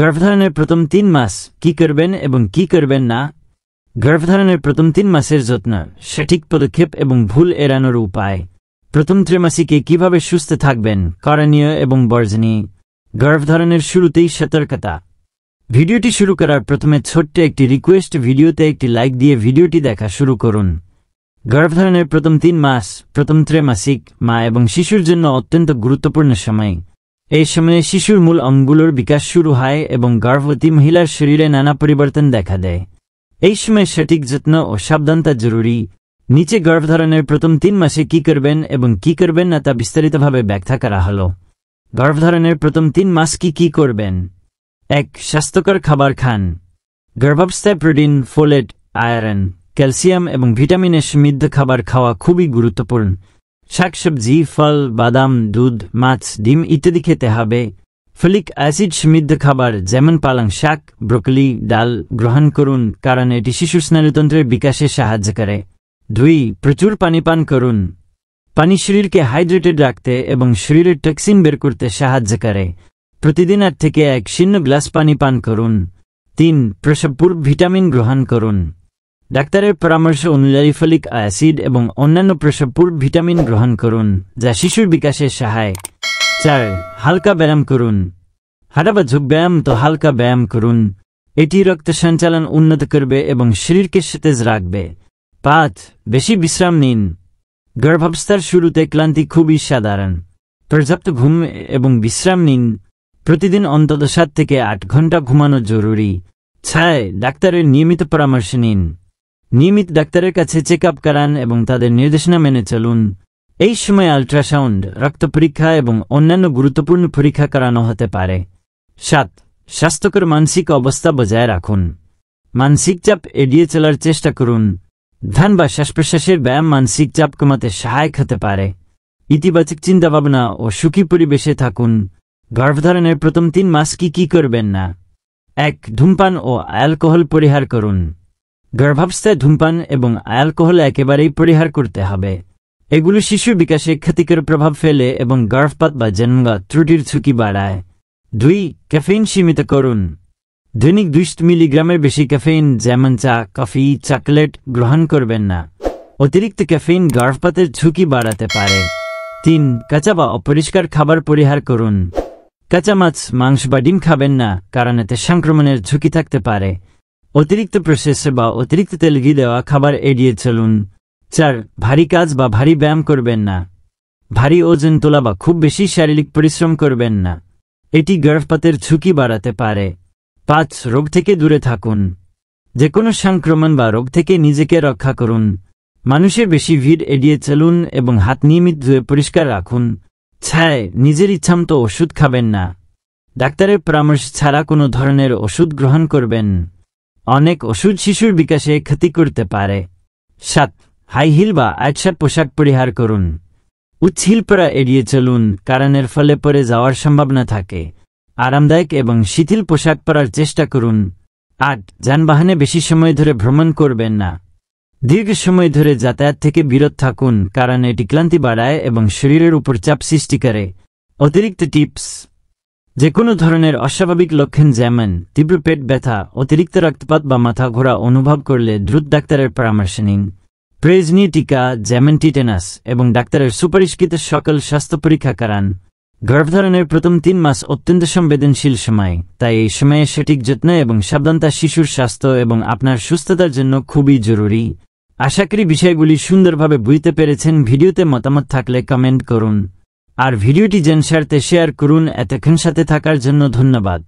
গর্ভধারণের প্রথম তিন মাস কি করবেন এবং কি করবেন না গর্ভধারণের প্রথম তিন মাসের যত্ন সঠিক পদক্ষেপ এবং ভুল এড়ানোর উপায় প্রথম ত্রিমাসিকে কিভাবে সুস্থ থাকবেন করণীয় এবং বর্জনী গর্ভধারণের শুরুতেই সতর্কতা ভিডিওটি শুরু করার প্রথমে ছোট্ট একটি রিকোয়েস্ট ভিডিওতে একটি লাইক দিয়ে ভিডিওটি দেখা শুরু করুন গর্ভধারণের প্রথম তিন মাস প্রথম ত্রেমাসিক মা এবং শিশুর জন্য অত্যন্ত গুরুত্বপূর্ণ সময় এই সময়ে শিশুর মূল অঙ্গগুলোর বিকাশ শুরু হয় এবং গর্ভবতী মহিলার শরীরে নানা পরিবর্তন দেখা দেয় এই সময় সঠিক যত্ন ও সাবধানতা জরুরি নিচে গর্ভধারণের প্রথম তিন মাসে কি করবেন এবং কি করবেন না তা বিস্তারিতভাবে ব্যাখ্যা করা হল গর্ভধারণের প্রথম তিন মাস কি কি করবেন এক স্বাস্থ্যকর খাবার খান গর্ভাবস্থায় প্রোটিন ফোলেট আয়রন ক্যালসিয়াম এবং ভিটামিনের সমৃদ্ধ খাবার খাওয়া খুবই গুরুত্বপূর্ণ শাকসবজি ফল বাদাম দুধ মাছ ডিম ইত্যাদি খেতে হবে ফলিক অ্যাসিড সমৃদ্ধ খাবার যেমন পালং শাক ব্রোকলি ডাল গ্রহণ করুন কারণ এটি শিশু স্নায়ুতন্ত্রের বিকাশে সাহায্য করে দুই প্রচুর পানি পান করুন পানি শরীরকে হাইড্রেটেড রাখতে এবং শরীরের টক্সিন বের করতে সাহায্য করে প্রতিদিন আর থেকে এক শীর্ণ গ্লাস পানি পান করুন তিন প্রসবপুর ভিটামিন গ্রহণ করুন ডাক্তারের পরামর্শ অনুযায়ী ফলিক অ্যাসিড এবং অন্যান্য প্রসবপুর ভিটামিন গ্রহণ করুন যা শিশুর বিকাশে সহায়ক চার হালকা ব্যায়াম করুন হাঁটা বা ঝুপ ব্যায়াম তো হালকা ব্যায়াম করুন এটি রক্ত সঞ্চালন উন্নত করবে এবং শরীরকে সতেজ রাখবে পাঁচ বেশি বিশ্রাম নিন গর্ভাবস্থার শুরুতে ক্লান্তি খুবই সাধারণ পর্যাপ্ত ঘুম এবং বিশ্রাম নিন প্রতিদিন অন্তত সাত থেকে আট ঘন্টা ঘুমানো জরুরি ছায় ডাক্তারের নিয়মিত পরামর্শ নিন নিয়মিত ডাক্তারের কাছে চেক আপ করান এবং তাদের নির্দেশনা মেনে চলুন এই সময় আলট্রাসাউন্ড রক্ত পরীক্ষা এবং অন্যান্য গুরুত্বপূর্ণ পরীক্ষা করানো হতে পারে সাত স্বাস্থ্যকর মানসিক অবস্থা বজায় রাখুন মানসিক চাপ এড়িয়ে চলার চেষ্টা করুন ধান বা শ্বাস প্রশ্বাসের ব্যায়াম মানসিক চাপ কমাতে সহায়ক হতে পারে ইতিবাচক চিন্তাভাবনা ও সুখী পরিবেশে থাকুন গর্ভধারণের প্রথম তিন মাস কি কি করবেন না এক ধূমপান ও অ্যালকোহল পরিহার করুন গর্ভাবস্থায় ধূমপান এবং অ্যালকোহল একেবারেই পরিহার করতে হবে এগুলো শিশুর বিকাশে ক্ষতিকর প্রভাব ফেলে এবং গর্ভপাত বা জন্মগত ত্রুটির ঝুঁকি বাড়ায় দুই ক্যাফেইন সীমিত করুন দৈনিক দুইশ মিলিগ্রামের বেশি ক্যাফেইন যেমন চা কফি চকলেট গ্রহণ করবেন না অতিরিক্ত ক্যাফেইন গর্ভপাতের ঝুঁকি বাড়াতে পারে তিন কাঁচা বা অপরিষ্কার খাবার পরিহার করুন কাঁচা মাছ মাংস বা ডিম খাবেন না কারণ এতে সংক্রমণের ঝুঁকি থাকতে পারে অতিরিক্ত প্রসেসে বা অতিরিক্ত তেল ঘি দেওয়া খাবার এড়িয়ে চলুন চার ভারী কাজ বা ভারী ব্যায়াম করবেন না ভারী ওজন তোলা বা খুব বেশি শারীরিক পরিশ্রম করবেন না এটি গর্ভপাতের ঝুঁকি বাড়াতে পারে পাঁচ রোগ থেকে দূরে থাকুন যে কোনো সংক্রমণ বা রোগ থেকে নিজেকে রক্ষা করুন মানুষের বেশি ভিড় এড়িয়ে চলুন এবং হাত নিয়মিত ধুয়ে পরিষ্কার রাখুন ছায় নিজের ইচ্ছামতো ওষুধ খাবেন না ডাক্তারের পরামর্শ ছাড়া কোনো ধরনের ওষুধ গ্রহণ করবেন অনেক ওষুধ শিশুর বিকাশে ক্ষতি করতে পারে সাত হাই হিল বা আটসাট পোশাক পরিহার করুন উচ্ছিল পরা এড়িয়ে চলুন কারণের ফলে পরে যাওয়ার সম্ভাবনা থাকে আরামদায়ক এবং শিথিল পোশাক পরার চেষ্টা করুন আট যানবাহনে বেশি সময় ধরে ভ্রমণ করবেন না দীর্ঘ সময় ধরে যাতায়াত থেকে বিরত থাকুন কারণ এটি ক্লান্তি বাড়ায় এবং শরীরের উপর চাপ সৃষ্টি করে অতিরিক্ত টিপস যে কোনো ধরনের অস্বাভাবিক লক্ষণ যেমন তীব্র পেট ব্যথা অতিরিক্ত রক্তপাত বা মাথা ঘোরা অনুভব করলে দ্রুত ডাক্তারের পরামর্শ নিন প্রেজনি টিকা যেমন টিটেনাস এবং ডাক্তারের সুপারিশকৃত সকল স্বাস্থ্য পরীক্ষা করান গর্ভধারণের প্রথম তিন মাস অত্যন্ত সংবেদনশীল সময় তাই এই সময়ে সঠিক যত্ন এবং সাবধানতা শিশুর স্বাস্থ্য এবং আপনার সুস্থতার জন্য খুবই জরুরি আশা বিষয়গুলি সুন্দরভাবে বুঝতে পেরেছেন ভিডিওতে মতামত থাকলে কমেন্ট করুন আর ভিডিওটি জেনসারতে শেয়ার করুন এতক্ষণ সাথে থাকার জন্য ধন্যবাদ